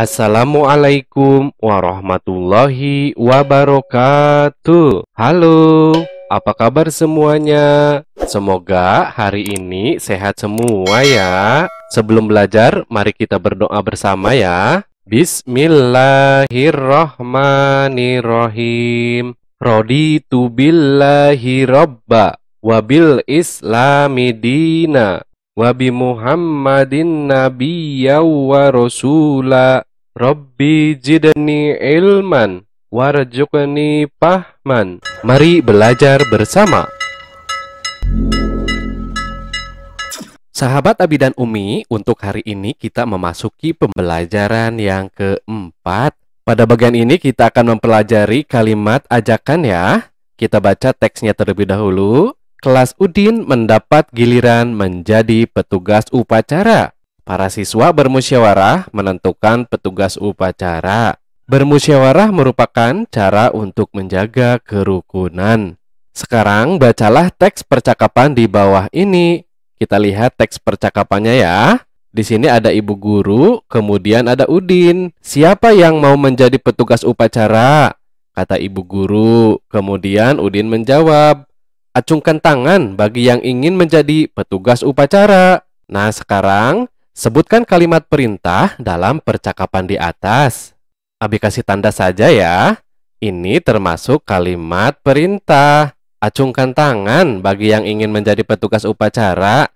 Assalamualaikum warahmatullahi wabarakatuh. Halo, apa kabar semuanya? Semoga hari ini sehat semua ya. Sebelum belajar, mari kita berdoa bersama ya. Bismillahirrohmanirrohim. Roditu billahi robba wabil islami dina wabi muhammadin nabiyya wa rasulah Rabbi Jidani ilman warzuqni pahman. Mari belajar bersama. Sahabat Abi dan Umi, untuk hari ini kita memasuki pembelajaran yang keempat. Pada bagian ini kita akan mempelajari kalimat ajakan ya. Kita baca teksnya terlebih dahulu. Kelas Udin mendapat giliran menjadi petugas upacara. Para siswa bermusyawarah menentukan petugas upacara. Bermusyawarah merupakan cara untuk menjaga kerukunan. Sekarang bacalah teks percakapan di bawah ini. Kita lihat teks percakapannya ya. Di sini ada ibu guru, kemudian ada Udin. Siapa yang mau menjadi petugas upacara? Kata ibu guru. Kemudian Udin menjawab, acungkan tangan bagi yang ingin menjadi petugas upacara. Nah sekarang Sebutkan kalimat perintah dalam percakapan di atas. Abi kasih tanda saja ya. Ini termasuk kalimat perintah. Acungkan tangan bagi yang ingin menjadi petugas upacara.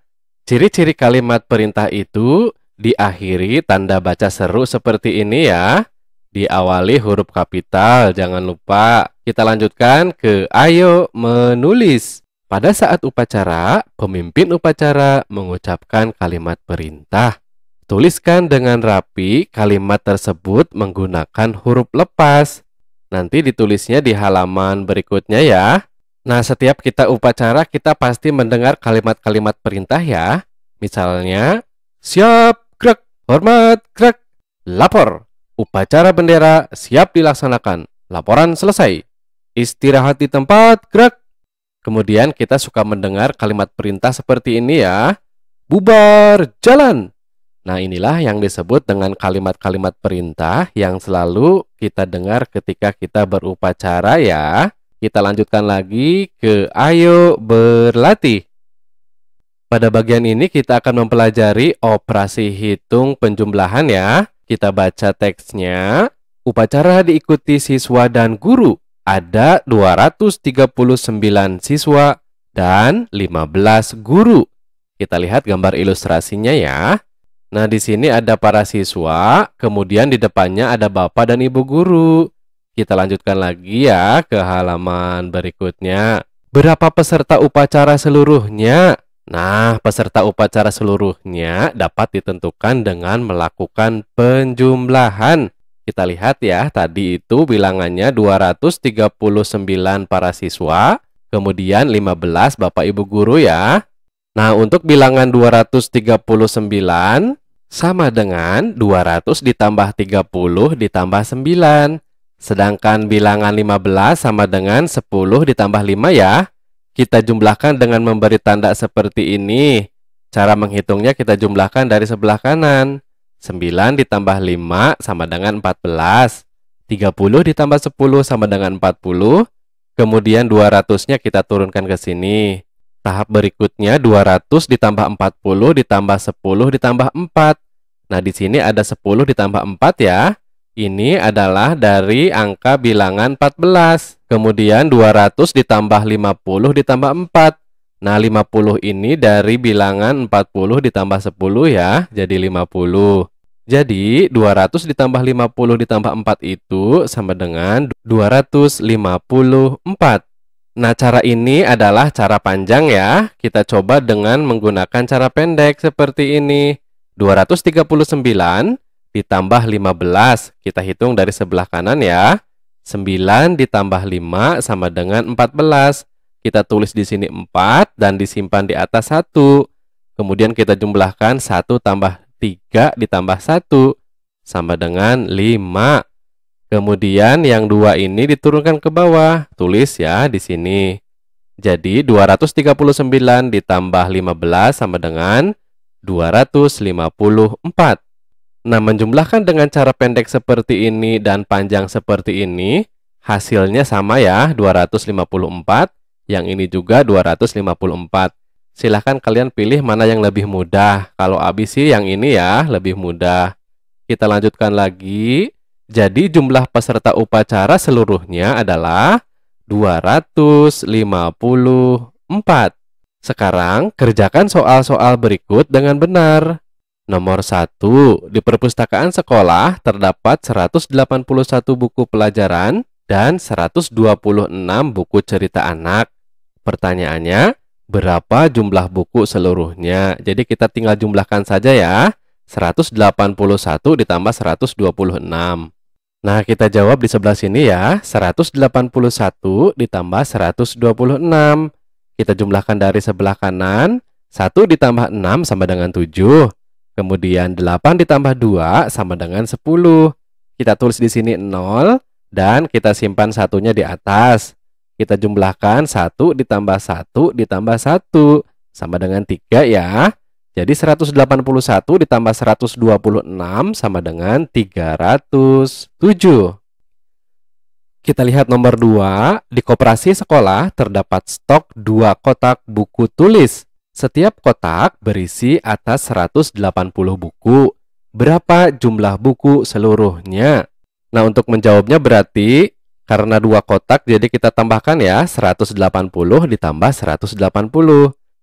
Ciri-ciri kalimat perintah itu diakhiri tanda baca seru seperti ini ya. Diawali huruf kapital, jangan lupa. Kita lanjutkan ke ayo menulis. Pada saat upacara, pemimpin upacara mengucapkan kalimat perintah. Tuliskan dengan rapi kalimat tersebut menggunakan huruf lepas. Nanti ditulisnya di halaman berikutnya ya. Nah, setiap kita upacara kita pasti mendengar kalimat-kalimat perintah ya. Misalnya, siap, krek, hormat, krek, lapor. Upacara bendera siap dilaksanakan. Laporan selesai. Istirahat di tempat, krek. Kemudian kita suka mendengar kalimat perintah seperti ini ya. Bubar, jalan. Nah, inilah yang disebut dengan kalimat-kalimat perintah yang selalu kita dengar ketika kita berupacara ya. Kita lanjutkan lagi ke ayo berlatih. Pada bagian ini kita akan mempelajari operasi hitung penjumlahan ya. Kita baca teksnya. Upacara diikuti siswa dan guru ada 239 siswa dan 15 guru. Kita lihat gambar ilustrasinya ya. Nah, di sini ada para siswa, kemudian di depannya ada bapak dan ibu guru. Kita lanjutkan lagi ya ke halaman berikutnya. Berapa peserta upacara seluruhnya? Nah, peserta upacara seluruhnya dapat ditentukan dengan melakukan penjumlahan. Kita lihat ya, tadi itu bilangannya 239 para siswa, kemudian 15 Bapak Ibu guru ya. Nah, untuk bilangan 239 sama dengan 200 ditambah 30 ditambah 9. Sedangkan bilangan 15 sama dengan 10 ditambah 5 ya. Kita jumlahkan dengan memberi tanda seperti ini. Cara menghitungnya kita jumlahkan dari sebelah kanan. 9 ditambah 5 sama dengan 14. 30 ditambah 10 sama dengan 40. Kemudian 200-nya kita turunkan ke sini. Tahap berikutnya 200 ditambah 40 ditambah 10 ditambah 4. Nah, di sini ada 10 ditambah 4 ya. Ini adalah dari angka bilangan 14. Kemudian 200 ditambah 50 ditambah 4. Nah, 50 ini dari bilangan 40 ditambah 10 ya, jadi 50. Jadi 200 ditambah 50 ditambah 4 itu sama dengan 254. Nah cara ini adalah cara panjang ya. Kita coba dengan menggunakan cara pendek seperti ini. 239 ditambah 15. Kita hitung dari sebelah kanan ya. 9 ditambah 5 sama dengan 14. Kita tulis di sini 4 dan disimpan di atas 1. Kemudian kita jumlahkan 1 tambah 3 ditambah 1 sama dengan 5. Kemudian yang 2 ini diturunkan ke bawah. Tulis ya di sini. Jadi 239 ditambah 15 sama dengan 254. Nah, menjumlahkan dengan cara pendek seperti ini dan panjang seperti ini, hasilnya sama ya, 254. Yang ini juga 254 silahkan kalian pilih mana yang lebih mudah. Kalau abis sih yang ini ya, lebih mudah. Kita lanjutkan lagi. Jadi jumlah peserta upacara seluruhnya adalah 254. Sekarang kerjakan soal-soal berikut dengan benar. Nomor 1. Di perpustakaan sekolah terdapat 181 buku pelajaran dan 126 buku cerita anak. Pertanyaannya, berapa jumlah buku seluruhnya. Jadi kita tinggal jumlahkan saja ya. 181 ditambah 126. Nah, kita jawab di sebelah sini ya. 181 ditambah 126. Kita jumlahkan dari sebelah kanan. 1 ditambah 6 sama dengan 7. Kemudian 8 ditambah 2 sama dengan 10. Kita tulis di sini 0 dan kita simpan satunya di atas. Kita jumlahkan 1 ditambah 1 ditambah 1 sama dengan 3 ya. Jadi 181 ditambah 126 sama dengan 307. Kita lihat nomor 2, di koperasi sekolah terdapat stok dua kotak buku tulis. Setiap kotak berisi atas 180 buku. Berapa jumlah buku seluruhnya? Nah, untuk menjawabnya berarti karena dua kotak, jadi kita tambahkan ya 180 ditambah 180.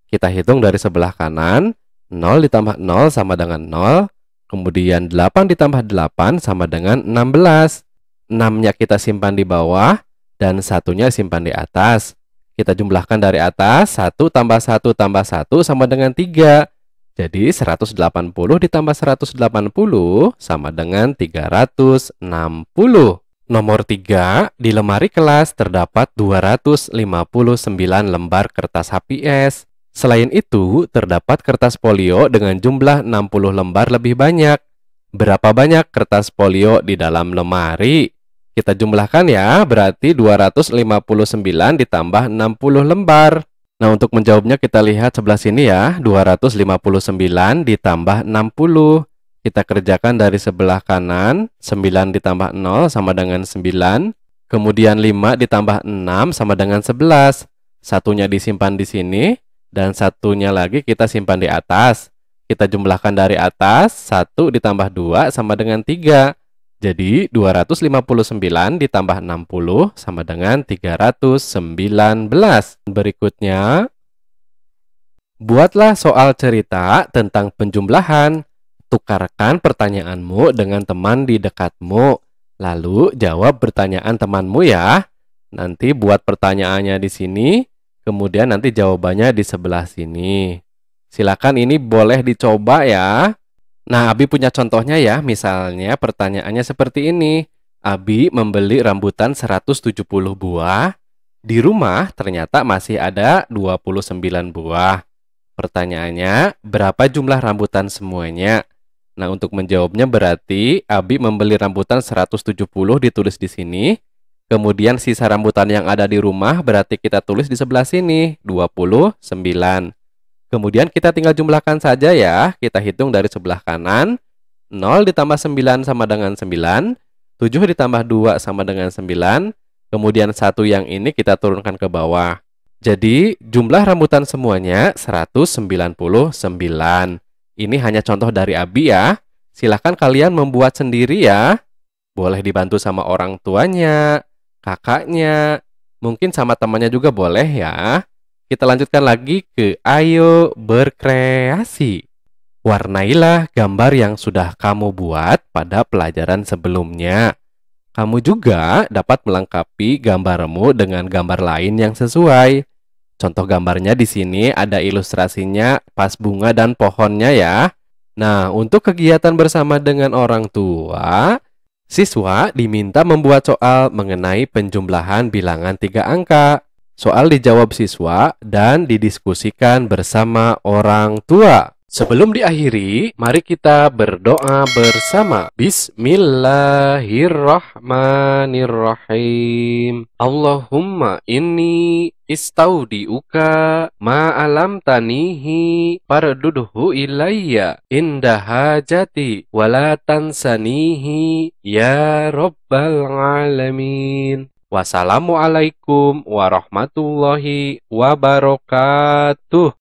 Kita hitung dari sebelah kanan, 0 ditambah 0 sama dengan 0. Kemudian 8 ditambah 8 sama dengan 16. 6-nya kita simpan di bawah, dan satunya simpan di atas. Kita jumlahkan dari atas, 1 tambah 1 tambah 1 sama dengan 3. Jadi 180 ditambah 180 sama dengan 360. Nomor 3, di lemari kelas terdapat 259 lembar kertas HPS. Selain itu, terdapat kertas polio dengan jumlah 60 lembar lebih banyak. Berapa banyak kertas polio di dalam lemari? Kita jumlahkan ya, berarti 259 ditambah 60 lembar. Nah, untuk menjawabnya kita lihat sebelah sini ya, 259 ditambah 60. Kita kerjakan dari sebelah kanan, 9 ditambah 0 sama dengan 9. Kemudian 5 ditambah 6 sama dengan 11. Satunya disimpan di sini, dan satunya lagi kita simpan di atas. Kita jumlahkan dari atas, 1 ditambah 2 sama dengan 3. Jadi 259 ditambah 60 sama dengan 319. Berikutnya, buatlah soal cerita tentang penjumlahan. Tukarkan pertanyaanmu dengan teman di dekatmu. Lalu jawab pertanyaan temanmu ya. Nanti buat pertanyaannya di sini, kemudian nanti jawabannya di sebelah sini. Silakan ini boleh dicoba ya. Nah, Abi punya contohnya ya. Misalnya pertanyaannya seperti ini. Abi membeli rambutan 170 buah. Di rumah ternyata masih ada 29 buah. Pertanyaannya, berapa jumlah rambutan semuanya? Nah, untuk menjawabnya berarti Abi membeli rambutan 170 ditulis di sini. Kemudian sisa rambutan yang ada di rumah berarti kita tulis di sebelah sini, 29. Kemudian kita tinggal jumlahkan saja ya. Kita hitung dari sebelah kanan. 0 ditambah 9 sama dengan 9. 7 ditambah 2 sama dengan 9. Kemudian satu yang ini kita turunkan ke bawah. Jadi jumlah rambutan semuanya 199. Ini hanya contoh dari Abi ya. Silahkan kalian membuat sendiri ya. Boleh dibantu sama orang tuanya, kakaknya, mungkin sama temannya juga boleh ya. Kita lanjutkan lagi ke ayo berkreasi. Warnailah gambar yang sudah kamu buat pada pelajaran sebelumnya. Kamu juga dapat melengkapi gambarmu dengan gambar lain yang sesuai. Contoh gambarnya di sini ada ilustrasinya pas bunga dan pohonnya ya. Nah, untuk kegiatan bersama dengan orang tua, siswa diminta membuat soal mengenai penjumlahan bilangan tiga angka. Soal dijawab siswa dan didiskusikan bersama orang tua. Sebelum diakhiri, mari kita berdoa bersama. Bismillahirrahmanirrahim. Allahumma inni istaudiuka ma'alam tanihi parduduhu ilayya inda hajati wala ya rabbal alamin. Wassalamualaikum warahmatullahi wabarakatuh.